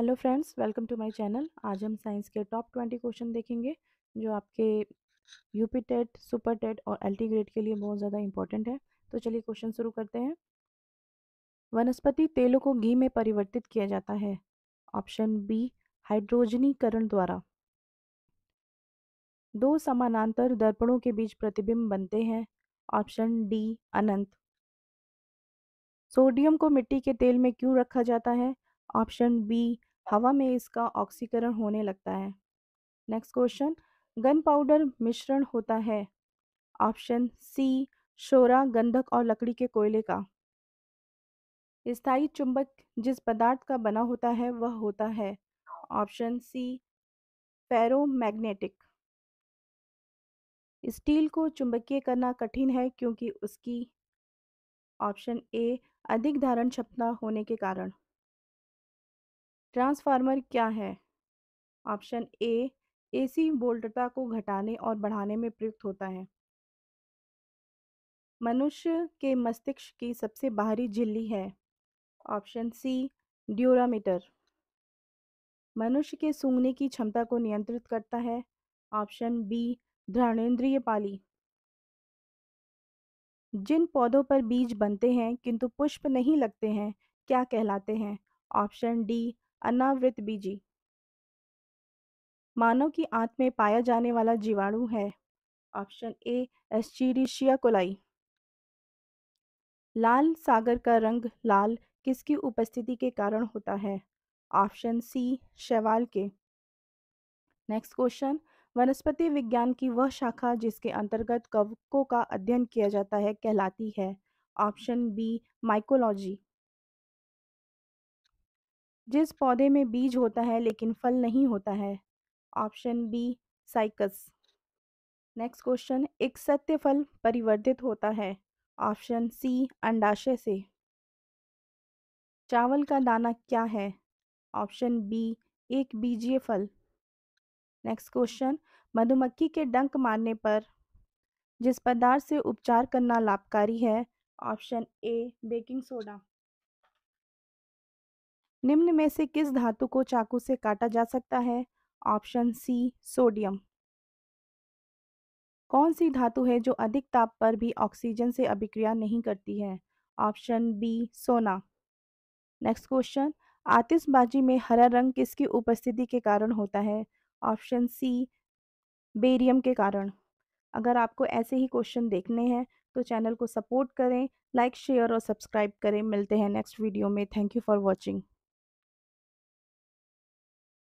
hello friends welcome to my channel आज हम science के टॉप ट्वेंटी क्वेश्चन देखेंगे जो आपके यूपी टेट सुपर टेट और एल ग्रेड के लिए बहुत ज़्यादा इंपॉर्टेंट है तो चलिए क्वेश्चन शुरू करते हैं वनस्पति तेलों को घी में परिवर्तित किया जाता है ऑप्शन बी हाइड्रोजनीकरण द्वारा दो समानांतर दर्पणों के बीच प्रतिबिंब बनते हैं ऑप्शन डी अनंत सोडियम को मिट्टी के तेल में क्यों रखा जाता है ऑप्शन बी हवा में इसका ऑक्सीकरण होने लगता है नेक्स्ट क्वेश्चन गन पाउडर मिश्रण होता है ऑप्शन सी शोरा गंधक और लकड़ी के कोयले का स्थायी चुंबक जिस पदार्थ का बना होता है वह होता है ऑप्शन सी फेरोमैग्नेटिक स्टील को चुंबकीय करना कठिन है क्योंकि उसकी ऑप्शन ए अधिक धारण क्षमता होने के कारण ट्रांसफार्मर क्या है ऑप्शन ए एसी वोल्टता को घटाने और बढ़ाने में प्रयुक्त होता है मनुष्य के मस्तिष्क की सबसे बाहरी झिल्ली है ऑप्शन सी ड्यूरामीटर मनुष्य के सूंघने की क्षमता को नियंत्रित करता है ऑप्शन बी ध्रणेन्द्रिय पाली जिन पौधों पर बीज बनते हैं किंतु पुष्प नहीं लगते हैं क्या कहलाते हैं ऑप्शन डी अनावृत बीजी मानव की आंत में पाया जाने वाला जीवाणु है ऑप्शन ए एस्चीरिशिया कोलाई लाल सागर का रंग लाल किसकी उपस्थिति के कारण होता है ऑप्शन सी शैवाल के नेक्स्ट क्वेश्चन वनस्पति विज्ञान की वह शाखा जिसके अंतर्गत कवकों का अध्ययन किया जाता है कहलाती है ऑप्शन बी माइकोलॉजी जिस पौधे में बीज होता है लेकिन फल नहीं होता है option B cycas next question एक सत्य फल परिवर्तित होता है ऑप्शन सी अंडाशय से चावल का दाना क्या है ऑप्शन बी एक बीजीय फल नेक्स्ट क्वेश्चन मधुमक्खी के डंक मारने पर जिस पदार्थ से उपचार करना लाभकारी है ऑप्शन ए बेकिंग सोडा निम्न में से किस धातु को चाकू से काटा जा सकता है ऑप्शन सी सोडियम कौन सी धातु है जो अधिक ताप पर भी ऑक्सीजन से अभिक्रिया नहीं करती है ऑप्शन बी सोना नेक्स्ट क्वेश्चन आतिशबाजी में हरा रंग किसकी उपस्थिति के कारण होता है ऑप्शन सी बेरियम के कारण अगर आपको ऐसे ही क्वेश्चन देखने हैं तो चैनल को सपोर्ट करें लाइक शेयर और सब्सक्राइब करें मिलते हैं नेक्स्ट वीडियो में थैंक यू फॉर वॉचिंग